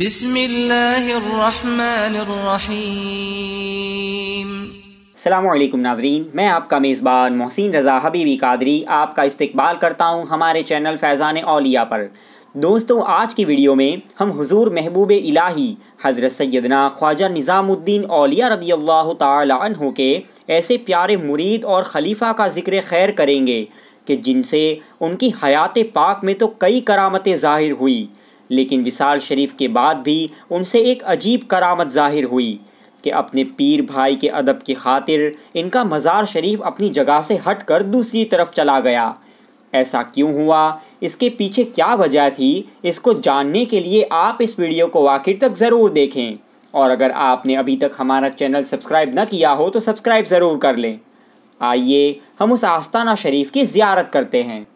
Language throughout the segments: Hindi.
بسم الله الرحمن الرحيم अल्लाम नाजरीन मैं आपका मेज़बान मोहसिन रज़ा हबीबी कादरी आपका इस्तकबाल करता हूँ हमारे चैनल फैज़ान अलिया पर दोस्तों आज की वीडियो में हम हुजूर महबूब इलाही हज़रत सैदना ख्वाजा निज़ामुद्दीन अलिया रदी अल्लाह तहों के ऐसे प्यारे मुरीद और खलीफा का ज़िक्र खैर करेंगे कि जिनसे उनकी हयात पाक में तो कई करामतें ज़ाहिर हुई लेकिन विशाल शरीफ के बाद भी उनसे एक अजीब करामत जाहिर हुई कि अपने पीर भाई के अदब की खातिर इनका मज़ार शरीफ अपनी जगह से हट कर दूसरी तरफ चला गया ऐसा क्यों हुआ इसके पीछे क्या वजह थी इसको जानने के लिए आप इस वीडियो को आखिर तक ज़रूर देखें और अगर आपने अभी तक हमारा चैनल सब्सक्राइब न किया हो तो सब्सक्राइब ज़रूर कर लें आइए हम उस आस्ताना शरीफ की जियारत करते हैं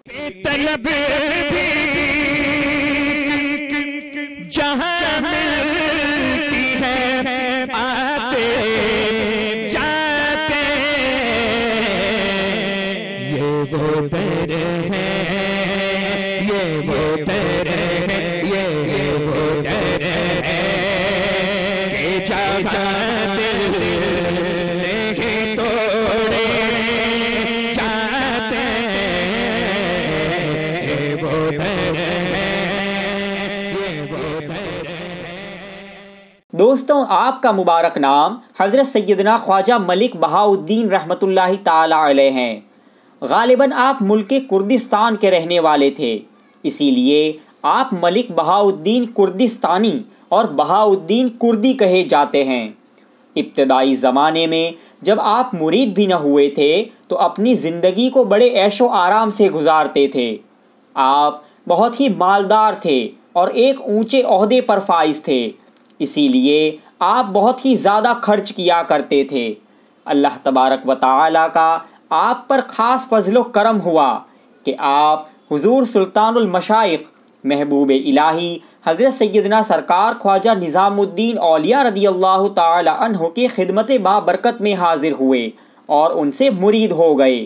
जहां मिलती है आते जाते ये वो तेरे हैं ये वो तेरे दोस्तों आपका मुबारक नाम हज़रत सैदना ख्वाजा मलिक बहाउद्दीन रहमत ताली हैं गालिबा आप मुल्क कुर्दिस्तान के रहने वाले थे इसीलिए आप मलिक बहाउद्दीन कुर्दिस्तानी और बहाउद्दीन कुर्दी कहे जाते हैं इब्तदाई ज़माने में जब आप मुरीद भी न हुए थे तो अपनी ज़िंदगी को बड़े ऐशो आराम से गुजारते थे आप बहुत ही मालदार थे और एक ऊंचे अहदे पर फाइज थे इसीलिए आप बहुत ही ज़्यादा खर्च किया करते थे अल्लाह तबारक व ताली का आप पर ख़ास फजलो करम हुआ कि आप हुजूर मशाइख महबूब इलाही हज़रत सैदना सरकार ख्वाजा निज़ामुद्दीन औलिया रदी अल्लाह तहों की खिदमत बाबरकत में हाजिर हुए और उनसे मुरीद हो गए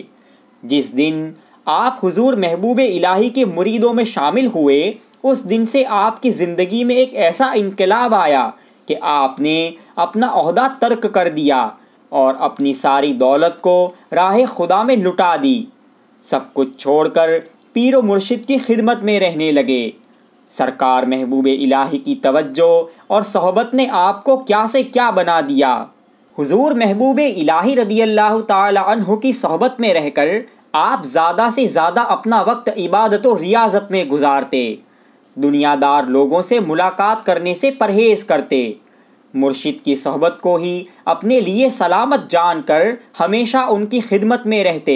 जिस दिन आप हुजूर महबूब इलाही के मुरीदों में शामिल हुए उस दिन से आपकी ज़िंदगी में एक ऐसा इनकलाब आया कि आपने अपना अहदा तर्क कर दिया और अपनी सारी दौलत को राह खुदा में लुटा दी सब कुछ छोड़कर पीर व मुर्शिद की खिदमत में रहने लगे सरकार महबूब इलाही की तवज्जो और सहबत ने आपको क्या से क्या बना दिया हुजूर महबूब इलाही रदी अल्लाह तह की सहबत में रहकर आप ज़्यादा से ज़्यादा अपना वक्त इबादत और रियाजत में गुजारते दुनियादार लोगों से मुलाकात करने से परहेज करते मुर्शिद की सहबत को ही अपने लिए सलामत जानकर हमेशा उनकी खिदमत में रहते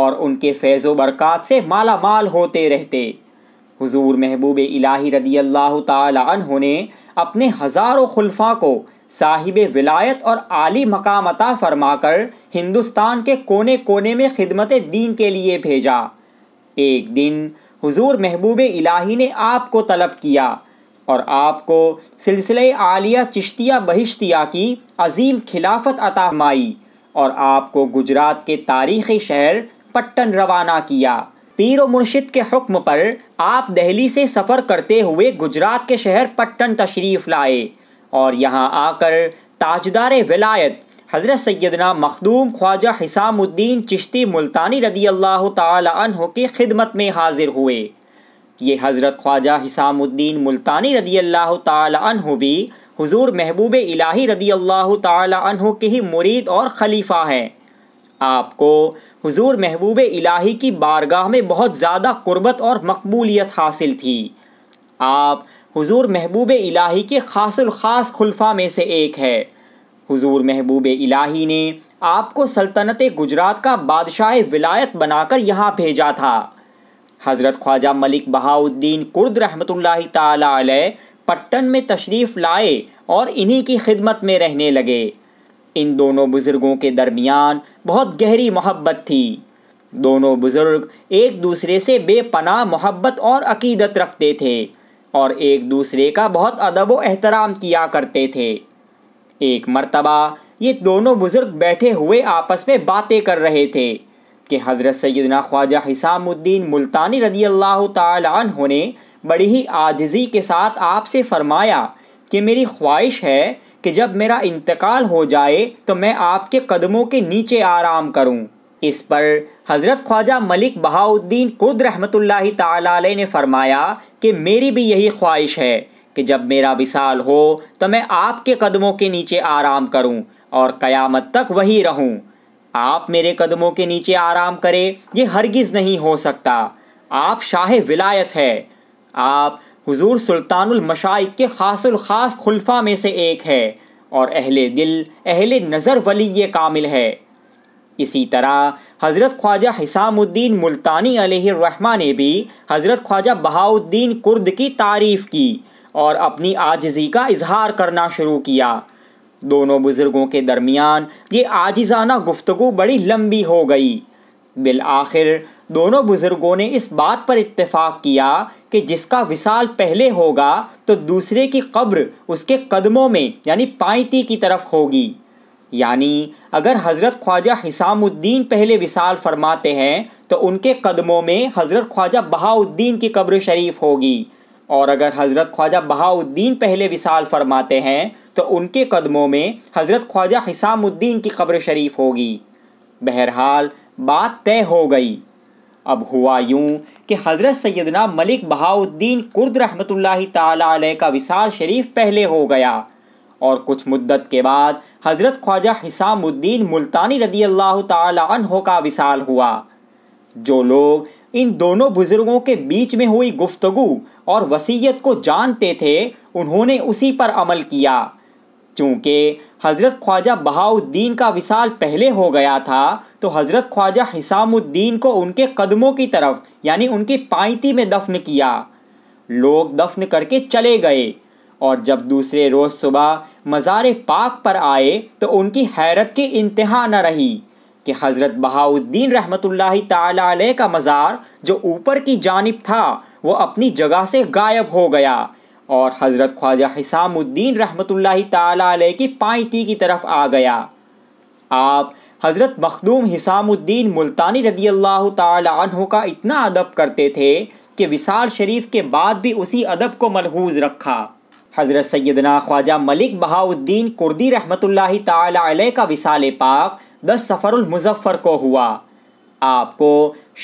और उनके फैज़ बरक़ात से माला माल होते रहते हुजूर महबूब इलाही रदी अल्लाह तहों ने अपने हज़ारों खुलफा को साहिब विलायत और आली मकाम अता फरमाकर हिंदुस्तान के कोने कोने में खिदमत दीन के लिए भेजा एक दिन हुजूर महबूब इलाही ने आपको तलब किया और आपको सिलसिले आलिया चिश्तिया बहिश्तिया की अजीम खिलाफत अता माई और आपको गुजरात के तारीख़ी शहर पट्टन रवाना किया पीर मुर्शिद के हुक्म पर आप दहली से सफ़र करते हुए गुजरात के शहर पट्टन तशरीफ़ लाए और यहाँ आकर ताजदार विलायत हज़रत सैदना मखदूम ख्वाजा हिसामुद्दीन चिश्ती मुल्तानी रदी अल्लाह तह की खिदमत में हाजिर हुए ये हज़रत ख्वाजा हिसामुद्दीन मुल्तानी रदी अल्लाह तह भी हुजूर महबूब इलाही रदी अल्लाह तह के ही मुरीद और ख़लीफ़ा हैं आपको हुजूर महबूब इलाही की बारगाह में बहुत ज़्यादा क़ुरबत और मकबूलियत हासिल थी आप हुजूर महबूब इलाही के खासुल ख़ास खुलफा में से एक है हुजूर महबूब इलाही ने आपको सल्तनत गुजरात का बादशाह विलायत बनाकर यहाँ भेजा था हज़रत ख्वाजा मलिक बहाउद्दीन कुर्द रहमत ताली पट्टन में तशरीफ़ लाए और इन्हीं की खिदमत में रहने लगे इन दोनों बुज़ुर्गों के दरमियान बहुत गहरी मोहब्बत थी दोनों बुज़ुर्ग एक दूसरे से बेपनाह मोहब्बत और अकीदत रखते थे और एक दूसरे का बहुत अदब व एहतराम किया करते थे एक मरतबा ये दोनों बुज़ुर्ग बैठे हुए आपस में बातें कर रहे थे कि हज़रत सैदना ख्वाजा हिसामुद्दीन मुल्तानी रदी अल्लाह तन ने बड़ी ही आजजी के साथ आपसे फरमाया कि मेरी ख्वाहिश है कि जब मेरा इंतकाल हो जाए तो मैं आपके कदमों के नीचे आराम करूं। इस पर हज़रत ख्वाजा मलिक बहाउद्दीन कुद रहमत ला ने फरमाया कि मेरी भी यही ख्वाहिश है कि जब मेरा विशाल हो तो मैं आपके कदमों के नीचे आराम करूं और कयामत तक वही रहूं आप मेरे कदमों के नीचे आराम करें ये हरगिज़ नहीं हो सकता आप शाह विलायत है आप हुजूर सुल्तानुल मशाइक के खासुल खास खुलफा में से एक है और अहले दिल अहले नज़र वली ये कामिल है इसी तरह हज़रत ख्वाजा हिसामुद्दीन मुल्तानी अलह ने भी हज़रत ख्वाजा बहाउद्दीन कुर्द की तारीफ़ की और अपनी आजजी का इजहार करना शुरू किया दोनों बुज़ुर्गों के दरमियान ये आजिज़ाना गुफ्तु बड़ी लंबी हो गई बिल आखिर दोनों बुज़ुर्गों ने इस बात पर इत्तेफाक किया कि जिसका विसाल पहले होगा तो दूसरे की कब्र उसके कदमों में यानी पाइती की तरफ होगी यानी अगर हज़रत ख्वाजा हिसामुद्दीन पहले विसाल फरमाते हैं तो उनके कदमों में हज़रत ख्वाजा बहाउद्दीन की कब्र शरीफ होगी और अगर हज़रत ख्वाजा बहाउद्दीन पहले विशाल फरमाते हैं तो उनके कदमों में हज़रत ख्वाजा हिसामुद्दीन की कब्र शरीफ होगी बहरहाल बात तय हो गई अब हुआ यूँ कि हज़रत सैदना मलिक बहाउद्दीन कुर्द रहमत ताली का विशाल शरीफ पहले हो गया और कुछ मुद्दत के बाद हज़रत ख्वाजा हिसामुद्दीन मुल्तानी रदी अल्लाह तहो का विशाल हुआ जो लोग इन दोनों बुज़ुर्गों के बीच में हुई गुफ्तगु और वसीयत को जानते थे उन्होंने उसी पर अमल किया चूँकि हज़रत ख्वाजा बहाउद्दीन का विसाल पहले हो गया था तो हज़रत ख्वाजा हिसामुद्दीन को उनके कदमों की तरफ यानी उनकी पाइती में दफन किया लोग दफन करके चले गए और जब दूसरे रोज़ सुबह मज़ार पाक पर आए तो उनकी हैरत की इंतहा न रही कि हज़रत बहाउद्दीन रहमतुल्लाह ताला का मज़ार जो ऊपर की जानब था वो अपनी जगह से गायब हो गया और हज़रत ख्वाजा हिसामुद्दीन रहमत ताली की पाइती की तरफ आ गया आप हज़रत मखदूम हिसामुद्दीन मुल्तानी रदी अल्लाह तहों का इतना अदब करते थे कि विशाल शरीफ के बाद भी उसी अदब को मलहूज रखा हज़रत सैदना ख्वाजा मलिक बहाउद्दीन कुर्दी रहमत ताली का विसाल पाक दस मुजफ़्फ़र को हुआ आपको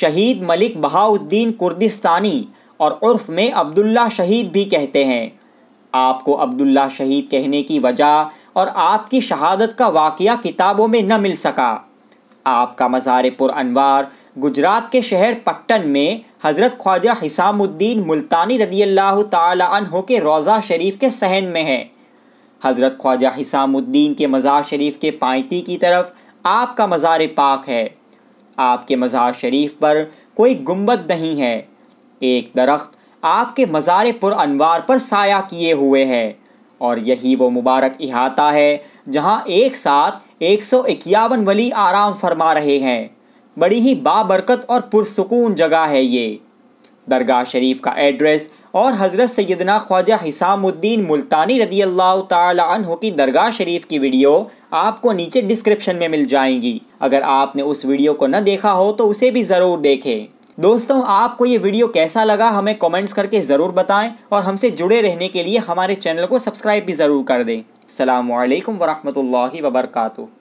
शहीद मलिक बहाउद्दीन कुर्दिस्तानी और उर्फ में अब्दुल्ला शहीद भी कहते हैं आपको अब्दुल्ला शहीद कहने की वजह और आपकी शहादत का वाक़ किताबों में न मिल सका आपका मज़ार अनवार गुजरात के शहर पट्टन में हज़रत ख्वाजा हिसामुद्दीन मुल्तानी रदी अल्लाह तहों के रोज़ा शरीफ के सहन में है हज़रत ख्वाजा हिसामुद्दीन के मज़ार शरीफ के पाइती की तरफ आपका मज़ार पाक है आपके मज़ार शरीफ पर कोई गुम्बद नहीं है एक दरख्त आपके मज़ार पुर अनवार पर साया किए हुए है और यही वो मुबारक इहाता है जहाँ एक साथ एक सौ इक्यावन वली आराम फरमा रहे हैं बड़ी ही बाबरकत और पुरसकून जगह है ये दरगाह शरीफ का एड्रेस और हज़रत सैदना ख्वाजा हिसामुद्दीन मुल्तानी रदी अल्लाह तह की दरगाह शरीफ की वीडियो आपको नीचे डिस्क्रिप्शन में मिल जाएंगी अगर आपने उस वीडियो को न देखा हो तो उसे भी ज़रूर देखें दोस्तों आपको ये वीडियो कैसा लगा हमें कमेंट्स करके ज़रूर बताएं और हमसे जुड़े रहने के लिए हमारे चैनल को सब्सक्राइब भी ज़रूर कर दें सलामकम वरहमल वर्का